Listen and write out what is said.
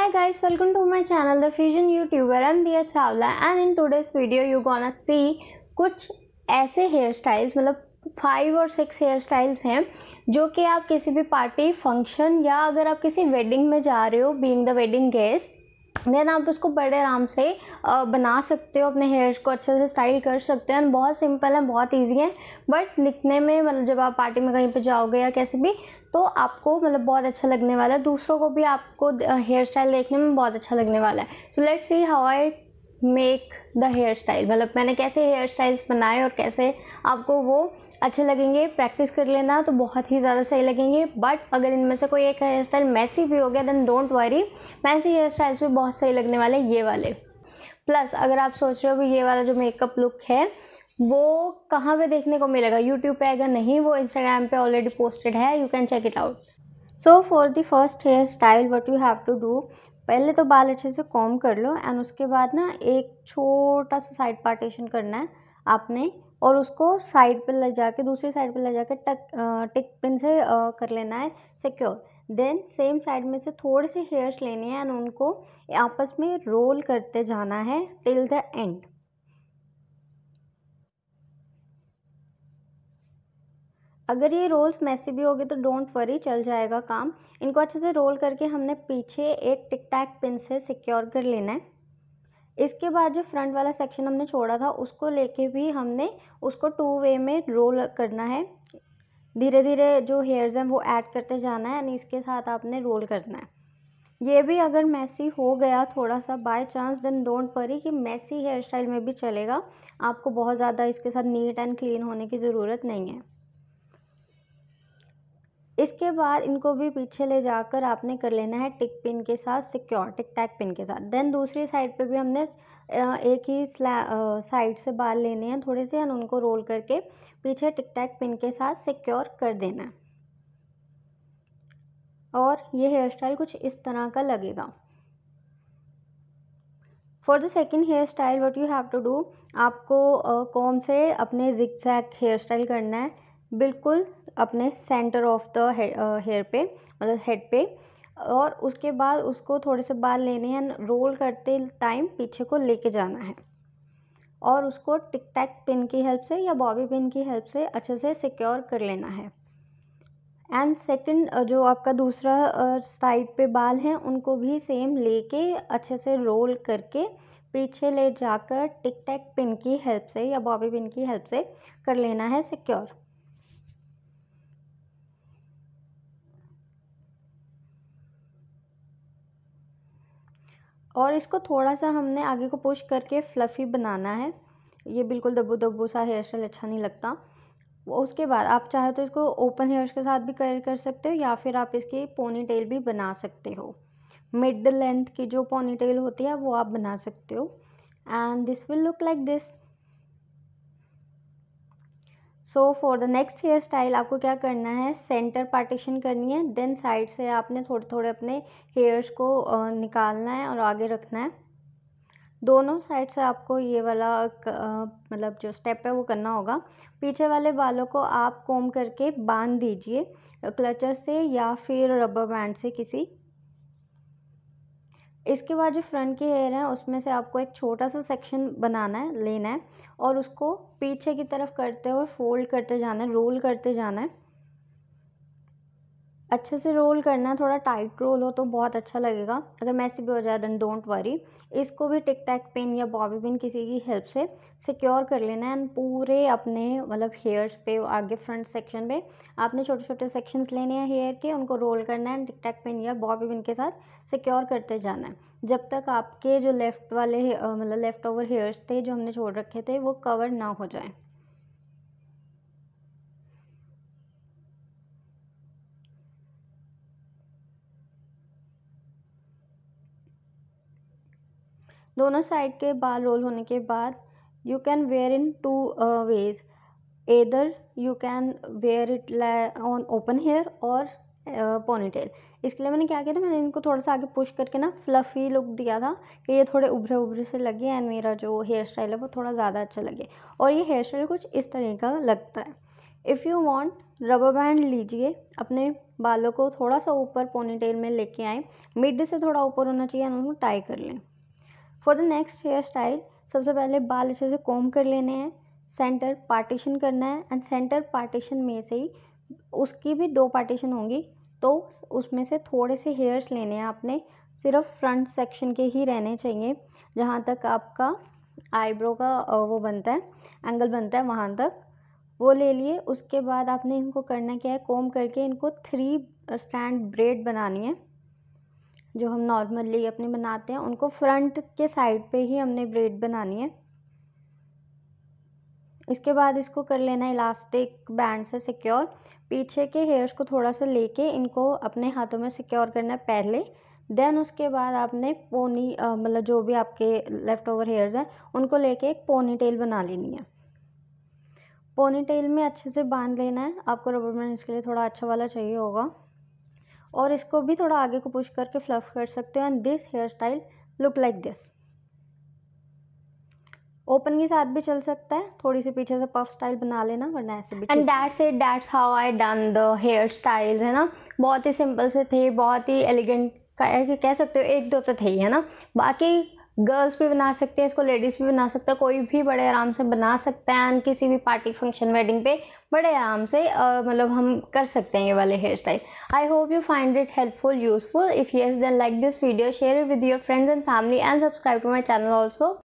Hi guys, welcome to my channel The Fusion YouTuber. I'm Diya Chawla and in today's video you're gonna see कुछ ऐसे hair styles मतलब five और six hair styles हैं जो कि आप किसी भी पार्टी फंक्शन या अगर आप किसी वेडिंग में जा रहे हो being the wedding guest then आप उसको बड़े आराम से बना सकते हो अपने हेयर को अच्छे से स्टाइल कर सकते हैं बहुत सिंपल है बहुत ईजी है बट दिखने में मतलब जब आप पार्टी में कहीं पे जाओगे या कैसे भी तो आपको मतलब बहुत अच्छा लगने वाला है दूसरों को भी आपको हेयर स्टाइल देखने में बहुत अच्छा लगने वाला है so let's see how I make the hair style मतलब मैंने कैसे हेयर स्टाइल्स बनाए और कैसे आपको वो अच्छे लगेंगे प्रैक्टिस कर लेना तो बहुत ही ज़्यादा सही लगेंगे बट अगर इनमें से कोई एक हेयर स्टाइल मैसी भी हो गया then don't worry messy hair styles भी बहुत सही लगने वाले ये वाले प्लस अगर आप सोच रहे हो कि ये वाला जो मेकअप लुक है वो कहाँ पे देखने को मिलेगा यूट्यूब पे अगर नहीं वो इंस्टाग्राम पे ऑलरेडी पोस्टेड है you can check it out so for the first hair style what you have to do पहले तो बाल अच्छे से कॉम कर लो एंड उसके बाद ना एक छोटा सा साइड पार्टीशन करना है आपने और उसको साइड पर ले जाके दूसरी साइड पर ले जाके टक टिक पिन से आ, कर लेना है सिक्योर देन सेम साइड में से थोड़े से हेयर्स लेने हैं एंड उनको आपस में रोल करते जाना है टिल द एंड अगर ये रोल्स मैसी भी होगी तो डोंट वरी चल जाएगा काम इनको अच्छे से रोल करके हमने पीछे एक टिक टैक पिन से सिक्योर कर लेना है इसके बाद जो फ्रंट वाला सेक्शन हमने छोड़ा था उसको लेके भी हमने उसको टू वे में रोल करना है धीरे धीरे जो हेयर्स हैं वो ऐड करते जाना है यानी इसके साथ आपने रोल करना है ये भी अगर मैसी हो गया थोड़ा सा by chance then don't worry कि मैसी हेयर स्टाइल में भी चलेगा आपको बहुत ज़्यादा इसके साथ नीट एंड क्लीन होने की ज़रूरत नहीं है इसके बाद इनको भी पीछे ले जाकर आपने कर लेना है टिक पिन के साथ सिक्योर टिक टैक पिन के साथ देन दूसरी साइड पे भी हमने एक ही साइड से बाल लेने हैं थोड़े से एंड उनको रोल करके पीछे टिक टैक पिन के साथ सिक्योर कर देना है और ये हेयर स्टाइल कुछ इस तरह का लगेगा for the second hair style what you have to do आपको कॉम से अपने जिक हेयर स्टाइल करना है बिल्कुल अपने सेंटर ऑफ द हेयर पे मतलब हेड पे और उसके बाद उसको थोड़े से बाल लेने हैं रोल करते टाइम पीछे को लेके जाना है और उसको टिक टैक पिन की हेल्प से या बॉबी पिन की हेल्प से अच्छे से सिक्योर कर लेना है एंड सेकंड जो आपका दूसरा साइड पे बाल हैं उनको भी सेम लेके अच्छे से रोल करके पीछे ले जाकर टिक टैक पिन की हेल्प से या बॉबी पिन की हेल्प से कर लेना है सिक्योर और इसको थोड़ा सा हमने आगे को पुश करके फ्लफ़ी बनाना है ये बिल्कुल दबू दबू सा हेयर स्टाइल अच्छा नहीं लगता उसके बाद आप चाहे तो इसको ओपन हेयर्स के साथ भी कलर कर सकते हो या फिर आप इसकी पोनी टेल भी बना सकते हो मिड लेंथ की जो पोनी टेल होती है वो आप बना सकते हो and this will look like this so for the next hair style आपको क्या करना है सेंटर पार्टीशन करनी है देन साइड से आपने थोड़े थोड़े अपने हेयर्स को निकालना है और आगे रखना है दोनों साइड से आपको ये वाला मतलब जो स्टेप है वो करना होगा पीछे वाले बालों को आप कोम करके बांध दीजिए क्लचर से या फिर रबर बैंड से किसी इसके बाद जो फ्रंट के हेयर हैं उसमें से आपको एक छोटा सा सेक्शन बनाना है लेना है और उसको पीछे की तरफ करते हुए फ़ोल्ड करते जाना है रोल करते जाना है अच्छे से रोल करना थोड़ा टाइट रोल हो तो बहुत अच्छा लगेगा अगर मैसी भी हो जाए देन डोंट वरी इसको भी टिक टैक पेन या बॉबी पिन किसी की हेल्प से सिक्योर कर लेना है एंड पूरे अपने मतलब हेयर्स पे आगे फ्रंट सेक्शन पे आपने छोटे छोटे सेक्शंस लेने हैं हेयर के उनको रोल करना है टिक टैक पेन या बॉबी पिन के साथ सिक्योर करते जाना है जब तक आपके जो लेफ़्ट वाले मतलब लेफ़्ट ओवर हेयर्स थे जो हमने छोड़ रखे थे वो कवर ना हो जाएँ दोनों साइड के बाल रोल होने के बाद you can wear in two ways either you can wear it on on open hair और पोनीटेल इसके लिए मैंने क्या किया था मैंने इनको थोड़ा सा आगे पुश करके ना फ्लफ़ी लुक दिया था कि ये थोड़े उभरे उभरे से लगे एंड मेरा जो हेयर स्टाइल है वो थोड़ा ज़्यादा अच्छा लगे और ये हेयर स्टाइल कुछ इस तरह का लगता है if you want rubber band लीजिए अपने बालों को थोड़ा सा ऊपर पोनीटेल में लेके आएँ मिड से थोड़ा ऊपर होना चाहिए एंड उनको टाई कर लें for the next hair style सबसे पहले बाल अच्छे से कॉम कर लेने हैं सेंटर पार्टीशन करना है एंड सेंटर पार्टीशन में से ही उसकी भी दो पार्टीशन होंगी तो उसमें से थोड़े से हेयर्स लेने हैं आपने सिर्फ फ्रंट सेक्शन के ही रहने चाहिए जहाँ तक आपका आईब्रो का वो बनता है एंगल बनता है वहाँ तक वो ले लिए उसके बाद आपने इनको करना क्या है कॉम करके इनको थ्री स्टैंड ब्रेड बनानी है जो हम नॉर्मली अपने बनाते हैं उनको फ्रंट के साइड पे ही हमने ब्रेड बनानी है इसके बाद इसको कर लेना इलास्टिक बैंड से सिक्योर पीछे के हेयर्स को थोड़ा सा लेके इनको अपने हाथों में सिक्योर करना है पहले देन उसके बाद आपने पोनी मतलब जो भी आपके लेफ़्ट ओवर हेयर्स हैं उनको लेके एक पोनी टेल बना लेनी है पोनी टेल में अच्छे से बांध लेना है आपको रबर बैंड इसके लिए थोड़ा अच्छा वाला चाहिए होगा और इसको भी थोड़ा आगे को पुश करके फ्लफ कर सकते हो and this hair style look like this open के साथ भी चल सकता है थोड़ी सी पीछे से पफ स्टाइल बना लेना वरना ऐसे भी and that's it that's how I done the hair styles है ना बहुत ही सिंपल से थे बहुत ही एलिगेंट कह सकते हो एक दो तो थे ही है ना बाकी गर्ल्स भी बना सकते हैं इसको लेडीज़ भी बना सकता है कोई भी बड़े आराम से बना सकता है एंड किसी भी पार्टी फंक्शन वेडिंग पे बड़े आराम से मतलब हम कर सकते हैं ये वाले hair style I hope you find it helpful useful if yes then like this video share with your friends and family and subscribe to my channel also